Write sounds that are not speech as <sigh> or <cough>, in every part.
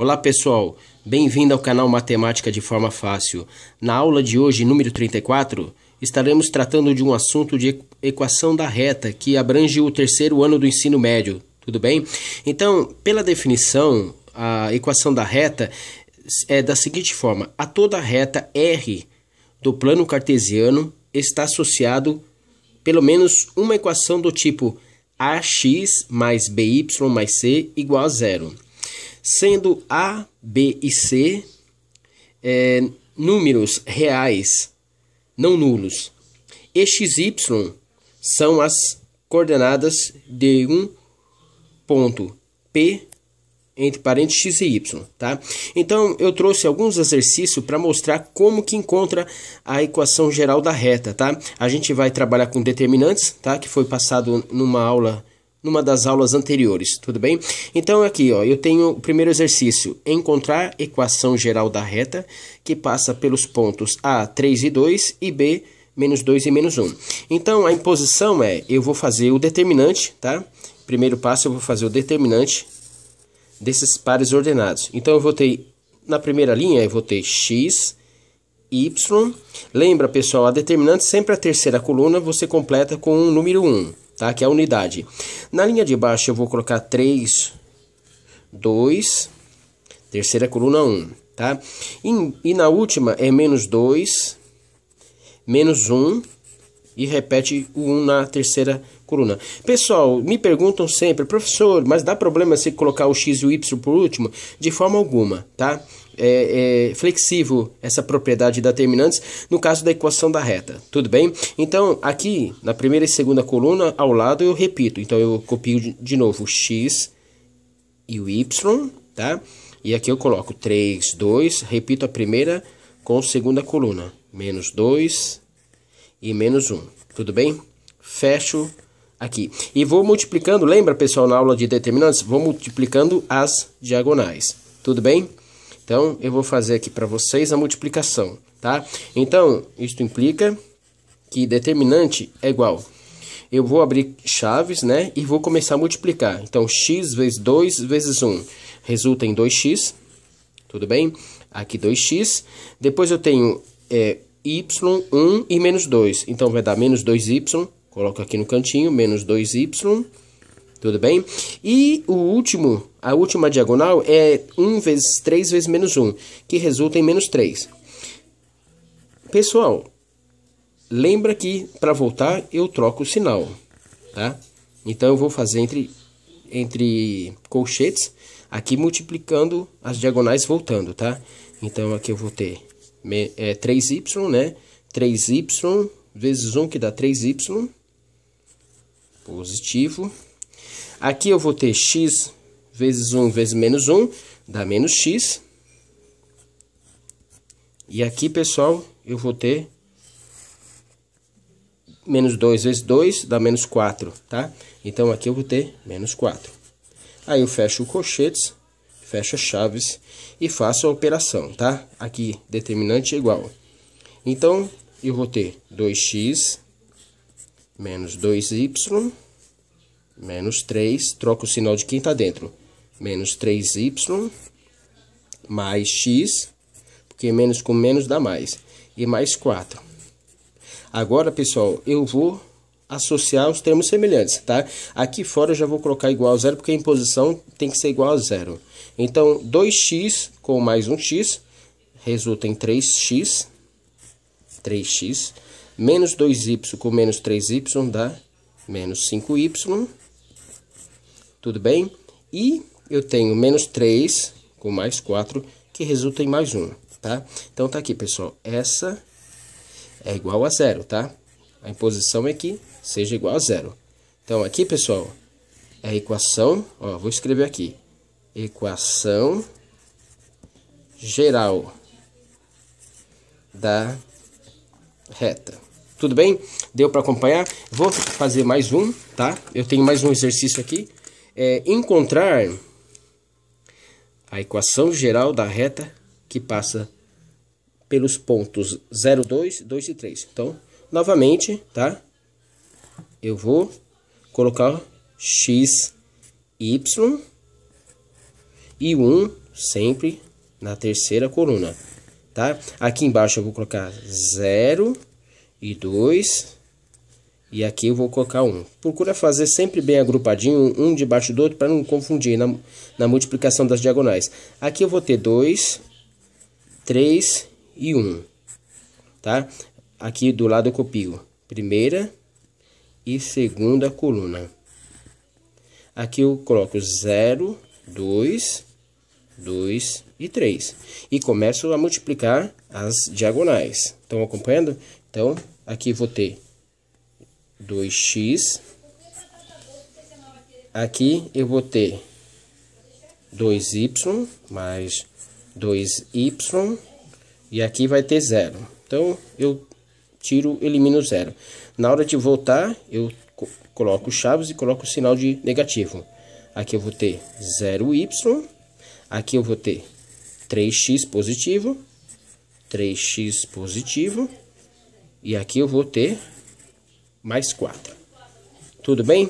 Olá pessoal, bem-vindo ao canal Matemática de Forma Fácil. Na aula de hoje, número 34, estaremos tratando de um assunto de equação da reta que abrange o terceiro ano do ensino médio, tudo bem? Então, pela definição, a equação da reta é da seguinte forma: a toda reta R do plano cartesiano está associado pelo menos uma equação do tipo ax mais by mais c igual a zero sendo A, B e C é, números reais, não nulos. E x, y são as coordenadas de um ponto P entre parênteses x e y, tá? Então eu trouxe alguns exercícios para mostrar como que encontra a equação geral da reta, tá? A gente vai trabalhar com determinantes, tá? Que foi passado numa aula numa das aulas anteriores, tudo bem? Então aqui, ó, eu tenho o primeiro exercício, encontrar equação geral da reta que passa pelos pontos A, 3 e 2 e B, menos 2 e menos 1. Então a imposição é, eu vou fazer o determinante, tá? Primeiro passo eu vou fazer o determinante desses pares ordenados. Então eu vou ter, na primeira linha, eu vou ter x, y. Lembra, pessoal, a determinante sempre a terceira coluna você completa com o um número 1 tá? Que é a unidade. Na linha de baixo eu vou colocar 3, 2, terceira coluna 1, tá? E, e na última é menos 2, menos 1 e repete o 1 na terceira coluna. Pessoal, me perguntam sempre, professor, mas dá problema se colocar o x e o y por último? De forma alguma, tá? tá? é, é, flexível essa propriedade da terminantes no caso da equação da reta, tudo bem? Então, aqui na primeira e segunda coluna ao lado eu repito, então eu copio de, de novo o x e o y, tá? E aqui eu coloco 3, 2, repito a primeira com a segunda coluna, menos 2 e menos 1, tudo bem? Fecho aqui. E vou multiplicando, lembra pessoal, na aula de determinantes? Vou multiplicando as diagonais, tudo bem? Então, eu vou fazer aqui para vocês a multiplicação, tá? Então, isto implica que determinante é igual. Eu vou abrir chaves, né? E vou começar a multiplicar. Então, x vezes 2 vezes 1 resulta em 2x, tudo bem? Aqui 2x. Depois eu tenho é, y, 1 e menos 2. Então, vai dar menos 2y, coloco aqui no cantinho, menos 2y tudo bem? E o último, a última diagonal é 1 vezes 3 vezes menos 1, que resulta em menos 3. Pessoal, lembra que para voltar eu troco o sinal, tá? Então eu vou fazer entre, entre colchetes, aqui multiplicando as diagonais voltando, tá? Então aqui eu vou ter é, 3y, né? 3y vezes 1 que dá 3y positivo Aqui eu vou ter x vezes 1 vezes menos 1, dá menos x. E aqui, pessoal, eu vou ter menos 2 vezes 2, dá menos 4, tá? Então, aqui eu vou ter menos 4. Aí eu fecho o colchetes, fecho as chaves e faço a operação, tá? Aqui, determinante é igual. Então, eu vou ter 2x menos 2y menos 3, troca o sinal de quem está dentro. Menos 3y mais x, porque menos com menos dá mais, e mais 4. Agora, pessoal, eu vou associar os termos semelhantes, tá? Aqui fora eu já vou colocar igual a zero, porque a imposição tem que ser igual a zero. Então, 2x com mais 1x resulta em 3x, 3x, menos 2y com menos 3y dá menos 5y, tudo bem? E eu tenho menos 3 com mais 4, que resulta em mais 1, tá? Então, tá aqui, pessoal, essa é igual a zero, tá? A imposição é que seja igual a zero. Então, aqui, pessoal, é a equação, ó, vou escrever aqui, equação geral da reta. Tudo bem? Deu para acompanhar? Vou fazer mais um, tá? Eu tenho mais um exercício aqui é encontrar a equação geral da reta que passa pelos pontos 0, 2, 2 e 3. Então, novamente, tá? Eu vou colocar x, y e 1 sempre na terceira coluna, tá? Aqui embaixo eu vou colocar 0 e 2 e aqui eu vou colocar um. Procura fazer sempre bem agrupadinho, um debaixo do outro, para não confundir na, na multiplicação das diagonais. Aqui eu vou ter 2, 3 e 1, um, tá? Aqui do lado eu copio primeira e segunda coluna. Aqui eu coloco 0, 2, 2 e 3. E começo a multiplicar as diagonais. Estão acompanhando? Então, aqui vou ter 2x. Aqui eu vou ter 2y mais 2y e aqui vai ter zero. Então, eu tiro, elimino zero. Na hora de voltar, eu coloco chaves e coloco o sinal de negativo. Aqui eu vou ter 0y, aqui eu vou ter 3x positivo, 3x positivo, e aqui eu vou ter mais 4. Tudo bem?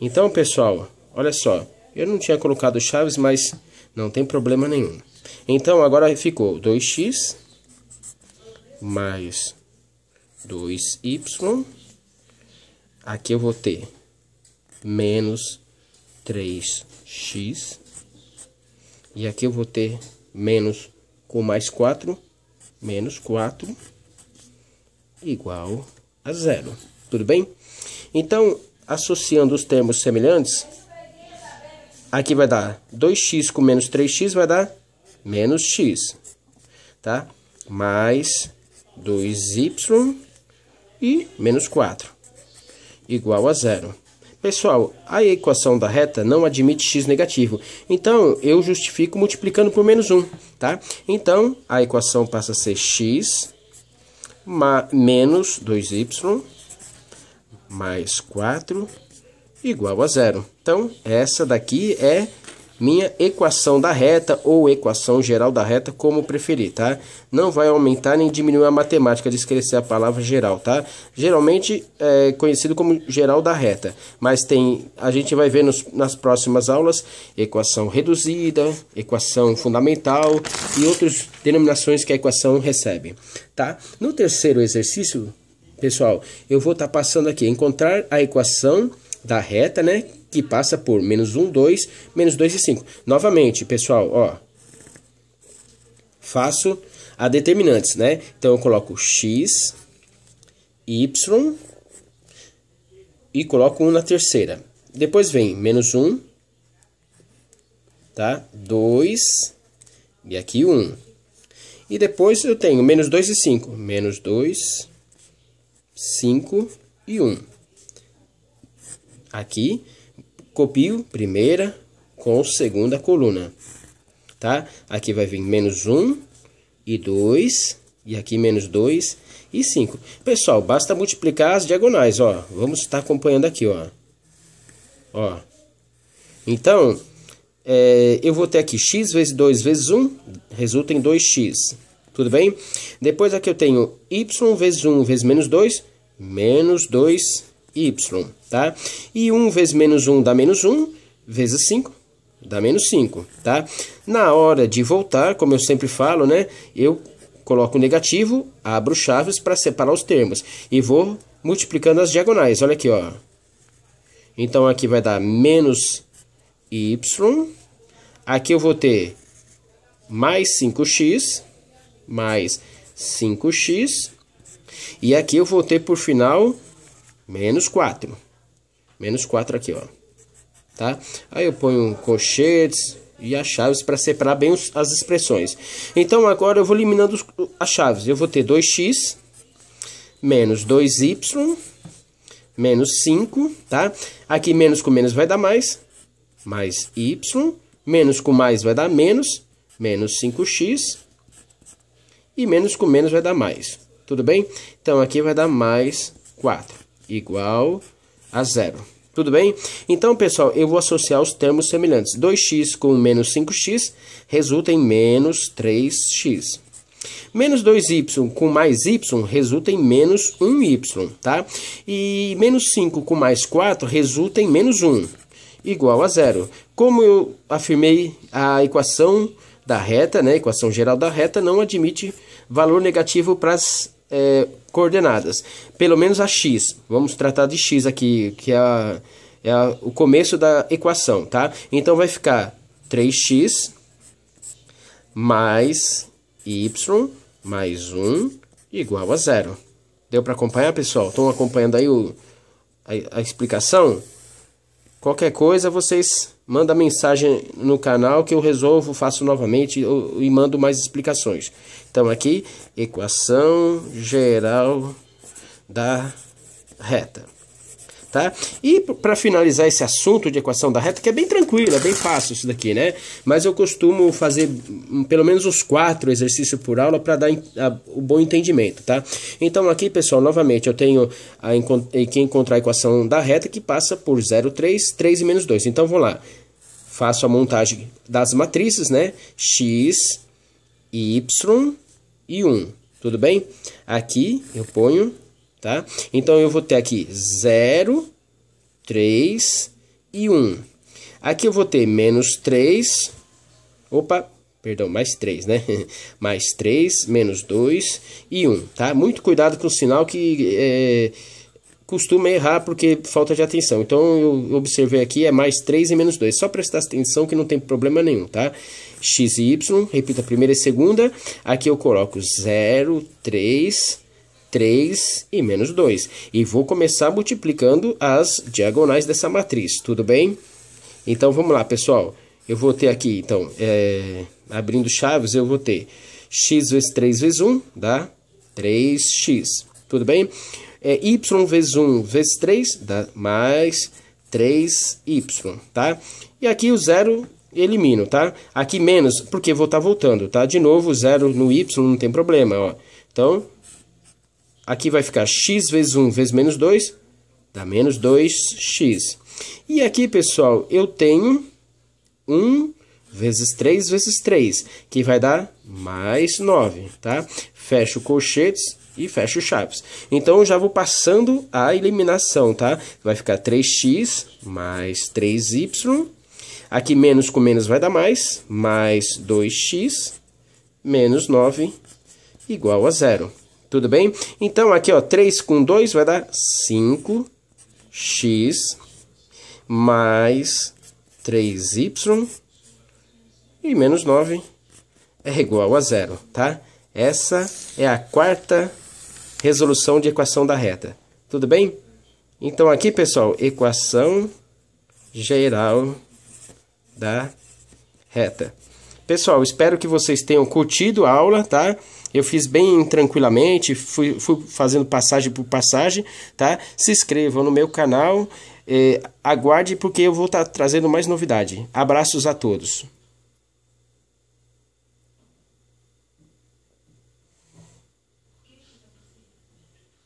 Então, pessoal, olha só. Eu não tinha colocado chaves, mas não tem problema nenhum. Então, agora ficou 2x mais 2y. Aqui eu vou ter menos 3x. E aqui eu vou ter menos com mais 4, menos 4, igual a zero. Tudo bem? Então, associando os termos semelhantes, aqui vai dar 2x com menos 3x vai dar menos x, tá? Mais 2y e menos 4, igual a zero. Pessoal, a equação da reta não admite x negativo, então eu justifico multiplicando por menos 1, tá? Então, a equação passa a ser x menos 2y mais 4 igual a zero. Então, essa daqui é minha equação da reta ou equação geral da reta, como preferir, tá? Não vai aumentar nem diminuir a matemática de esquecer é a palavra geral, tá? Geralmente é conhecido como geral da reta, mas tem a gente vai ver nos, nas próximas aulas equação reduzida, equação fundamental e outras denominações que a equação recebe, tá? No terceiro exercício, pessoal, eu vou estar tá passando aqui encontrar a equação da reta, né? que passa por menos 1, 2, menos 2 e 5. Novamente, pessoal, ó. Faço a determinantes, né? Então, eu coloco x, y e coloco 1 na terceira. Depois vem menos 1, tá? 2 e aqui 1. E depois eu tenho menos 2 e 5. Menos 2, 5 e 1. Aqui copio primeira com segunda coluna, tá? Aqui vai vir menos 1 e 2, e aqui menos 2 e 5. Pessoal, basta multiplicar as diagonais, ó. Vamos estar acompanhando aqui, ó. Ó. Então, é, eu vou ter aqui x vezes 2 vezes 1, resulta em 2x, tudo bem? Depois aqui eu tenho y vezes 1 vezes menos 2, menos 2 y, tá? E 1 vezes menos 1 dá menos 1, vezes 5 dá menos 5, tá? Na hora de voltar, como eu sempre falo, né? Eu coloco negativo, abro chaves para separar os termos e vou multiplicando as diagonais. Olha aqui, ó. Então aqui vai dar menos y. Aqui eu vou ter mais 5x mais 5x. E aqui eu vou ter por final menos 4. Menos 4 aqui, ó. Tá? Aí eu ponho colchetes e as chaves para separar bem os, as expressões. Então agora eu vou eliminando os, as chaves. Eu vou ter 2x menos 2y menos 5, tá? Aqui menos com menos vai dar mais, mais y, menos com mais vai dar menos, menos 5x, e menos com menos vai dar mais, tudo bem? Então aqui vai dar mais 4 igual a zero. Tudo bem? Então, pessoal, eu vou associar os termos semelhantes. 2x com menos 5x resulta em menos 3x. Menos 2y com mais y resulta em menos 1y, tá? E menos 5 com mais 4 resulta em menos 1, igual a zero. Como eu afirmei, a equação da reta, né, a equação geral da reta, não admite valor negativo para as é, coordenadas, pelo menos a x. Vamos tratar de x aqui, que é, a, é a, o começo da equação, tá? Então vai ficar 3x mais y mais 1 igual a zero. Deu para acompanhar, pessoal? Estão acompanhando aí o, a, a explicação? Qualquer coisa, vocês mandam mensagem no canal que eu resolvo, faço novamente e mando mais explicações. Então, aqui, equação geral da reta tá? E para finalizar esse assunto de equação da reta, que é bem tranquilo, é bem fácil isso daqui, né? Mas eu costumo fazer hum, pelo menos os quatro exercícios por aula para dar o um bom entendimento, tá? Então aqui, pessoal, novamente, eu tenho a encont que encontrar a equação da reta que passa por 0, 3, 3 e menos 2. Então vamos lá. Faço a montagem das matrizes, né? X, Y e 1. Tudo bem? Aqui eu ponho tá? Então, eu vou ter aqui 0, 3 e 1. Aqui eu vou ter menos 3, opa, perdão, mais 3, né? <laughs> mais 3, menos 2 e 1, tá? Muito cuidado com o sinal que... É, costuma errar porque falta de atenção. Então eu observei aqui é mais 3 e menos 2. Só prestar atenção que não tem problema nenhum, tá? X e Y, repita a primeira e segunda. Aqui eu coloco 0, 3 3 e menos 2. E vou começar multiplicando as diagonais dessa matriz, tudo bem? Então, vamos lá, pessoal. Eu vou ter aqui, então, é, abrindo chaves, eu vou ter x vezes 3 vezes 1, dá 3x, tudo bem? É, y vezes 1 vezes 3, dá mais 3y, tá? E aqui o zero elimino, tá? Aqui menos, porque vou estar tá voltando, tá? De novo, zero no y, não tem problema, ó. Então, Aqui vai ficar x vezes 1 vezes menos 2, dá menos 2x. E aqui, pessoal, eu tenho 1 vezes 3 vezes 3, que vai dar mais 9, tá? Fecho colchetes e fecho chaves. Então, eu já vou passando a eliminação, tá? Vai ficar 3x mais 3y. Aqui, menos com menos vai dar mais, mais 2x, menos 9, igual a zero. Tudo bem? Então, aqui, ó, 3 com 2 vai dar 5x mais 3y e menos 9 é igual a zero, tá? Essa é a quarta resolução de equação da reta. Tudo bem? Então, aqui, pessoal, equação geral da reta. Pessoal, espero que vocês tenham curtido a aula, tá? Eu fiz bem tranquilamente, fui, fui fazendo passagem por passagem, tá? Se inscrevam no meu canal, eh, aguarde porque eu vou estar tá trazendo mais novidade. Abraços a todos.